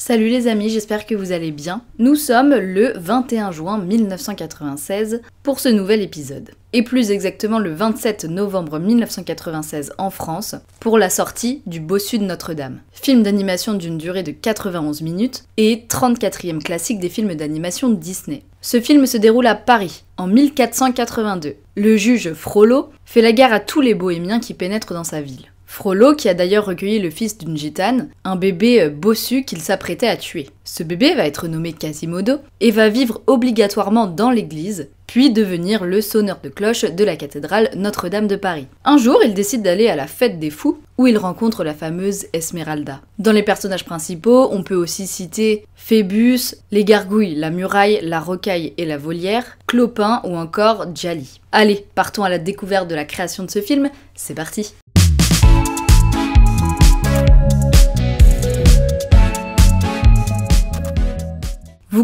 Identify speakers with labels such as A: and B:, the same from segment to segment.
A: Salut les amis, j'espère que vous allez bien. Nous sommes le 21 juin 1996 pour ce nouvel épisode. Et plus exactement le 27 novembre 1996 en France pour la sortie du Bossu de Notre-Dame. Film d'animation d'une durée de 91 minutes et 34e classique des films d'animation Disney. Ce film se déroule à Paris en 1482. Le juge Frollo fait la guerre à tous les bohémiens qui pénètrent dans sa ville. Frollo qui a d'ailleurs recueilli le fils d'une gitane, un bébé euh, bossu qu'il s'apprêtait à tuer. Ce bébé va être nommé Quasimodo et va vivre obligatoirement dans l'église, puis devenir le sonneur de cloches de la cathédrale Notre-Dame de Paris. Un jour, il décide d'aller à la fête des fous, où il rencontre la fameuse Esmeralda. Dans les personnages principaux, on peut aussi citer Phébus, les gargouilles, la muraille, la rocaille et la volière, Clopin ou encore Jali. Allez, partons à la découverte de la création de ce film, c'est parti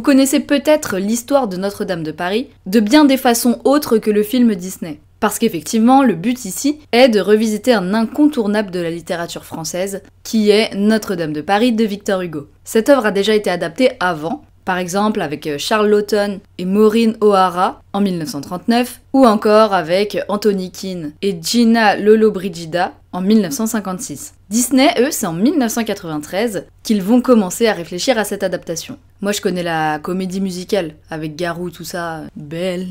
A: Vous connaissez peut-être l'histoire de Notre-Dame de Paris de bien des façons autres que le film Disney. Parce qu'effectivement, le but ici est de revisiter un incontournable de la littérature française, qui est Notre-Dame de Paris de Victor Hugo. Cette œuvre a déjà été adaptée avant, par exemple avec euh, Charles Lawton et Maureen O'Hara en 1939, ou encore avec Anthony Keane et Gina Lollobrigida en 1956. Disney, eux, c'est en 1993 qu'ils vont commencer à réfléchir à cette adaptation. Moi, je connais la comédie musicale, avec Garou, tout ça. Belle,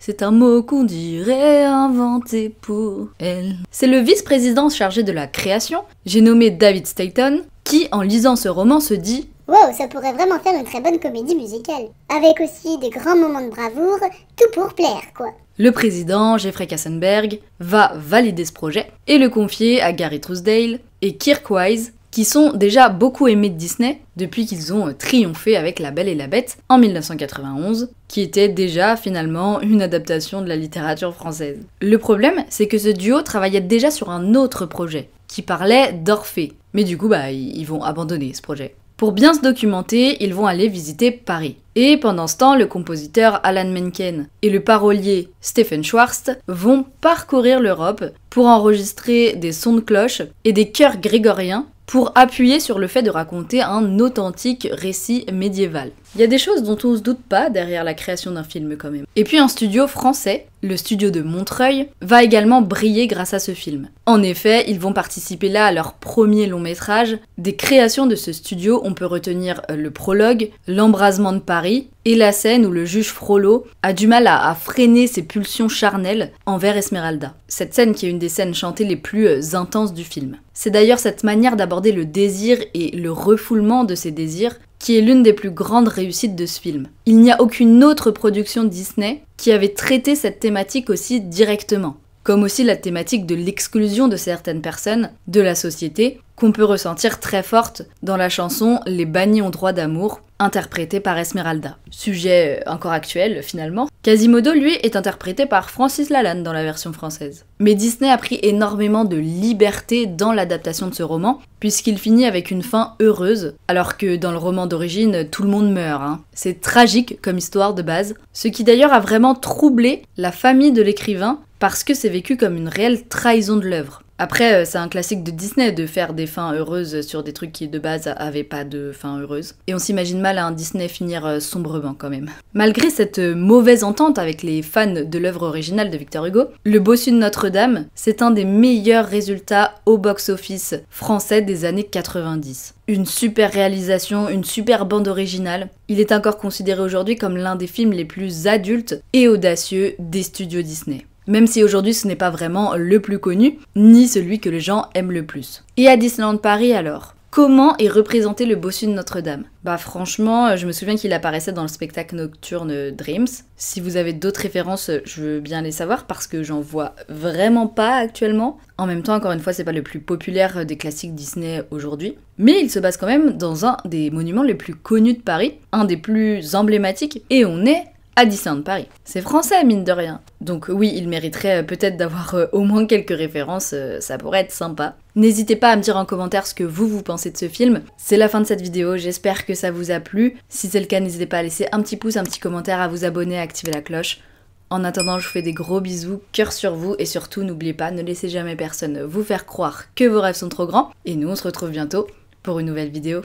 A: c'est un mot qu'on dirait inventé pour elle. C'est le vice-président chargé de la création, j'ai nommé David Staton, qui, en lisant ce roman, se dit Wow, ça pourrait vraiment faire une très bonne comédie musicale. Avec aussi des grands moments de bravoure, tout pour plaire, quoi. Le président, Jeffrey Kassenberg, va valider ce projet et le confier à Gary Trousdale et Kirk Wise, qui sont déjà beaucoup aimés de Disney depuis qu'ils ont euh, triomphé avec La Belle et la Bête en 1991, qui était déjà finalement une adaptation de la littérature française. Le problème, c'est que ce duo travaillait déjà sur un autre projet, qui parlait d'Orphée. Mais du coup, bah, ils vont abandonner ce projet. Pour bien se documenter, ils vont aller visiter Paris. Et pendant ce temps, le compositeur Alan Menken et le parolier Stephen Schwartz vont parcourir l'Europe pour enregistrer des sons de cloche et des chœurs grégoriens pour appuyer sur le fait de raconter un authentique récit médiéval. Il y a des choses dont on ne se doute pas derrière la création d'un film quand même. Et puis un studio français, le studio de Montreuil, va également briller grâce à ce film. En effet, ils vont participer là à leur premier long métrage. Des créations de ce studio, on peut retenir euh, le prologue, l'embrasement de Paris, et la scène où le juge Frollo a du mal à, à, freiner ses pulsions charnelles envers Esmeralda. Cette scène qui est une des scènes chantées les plus euh, intenses du film. C'est d'ailleurs cette manière d'aborder le désir et le refoulement de ces désirs qui est l'une des plus grandes réussites de ce film. Il n'y a aucune autre production Disney qui avait traité cette thématique aussi directement comme aussi la thématique de l'exclusion de certaines personnes de la société, qu'on peut ressentir très forte dans la chanson Les bannis ont droit d'amour, interprétée par Esmeralda. Sujet euh, encore actuel finalement. Quasimodo, lui, est interprété par Francis Lalanne dans la version française. Mais Disney a pris énormément de liberté dans l'adaptation de ce roman, puisqu'il finit avec une fin heureuse, alors que dans le roman d'origine, tout le monde meurt. Hein. C'est tragique comme histoire de base, ce qui d'ailleurs a vraiment troublé la famille de l'écrivain parce que c'est vécu comme une réelle trahison de l'œuvre. Après, euh, c'est un classique de Disney de faire des fins heureuses sur des trucs qui de base avaient pas de fin heureuse. Et on s'imagine mal un Disney finir euh, sombrement quand même. Malgré cette euh, mauvaise entente avec les fans de l'œuvre originale de Victor Hugo, Le Bossu de Notre-Dame, c'est un des meilleurs résultats au box-office français des années 90. Une super réalisation, une super bande originale. Il est encore considéré aujourd'hui comme l'un des films les plus adultes et audacieux des studios Disney même si aujourd'hui ce n'est pas vraiment le plus connu, ni celui que les gens aiment le plus. Et à Disneyland Paris alors Comment est représenté le bossu de Notre-Dame Bah franchement, je me souviens qu'il apparaissait dans le spectacle nocturne Dreams. Si vous avez d'autres références, je veux bien les savoir parce que j'en vois vraiment pas actuellement. En même temps, encore une fois, c'est pas le plus populaire des classiques Disney aujourd'hui. Mais il se base quand même dans un des monuments les plus connus de Paris, un des plus emblématiques, et on est à Disneyland Paris. C'est français, mine de rien. Donc oui, il mériterait euh, peut-être d'avoir euh, au moins quelques références, euh, ça pourrait être sympa. N'hésitez pas à me dire en commentaire ce que vous, vous pensez de ce film. C'est la fin de cette vidéo, j'espère que ça vous a plu. Si c'est le cas, n'hésitez pas à laisser un petit pouce, un petit commentaire, à vous abonner, à activer la cloche. En attendant, je vous fais des gros bisous, cœur sur vous, et surtout, n'oubliez pas, ne laissez jamais personne vous faire croire que vos rêves sont trop grands. Et nous, on se retrouve bientôt pour une nouvelle vidéo.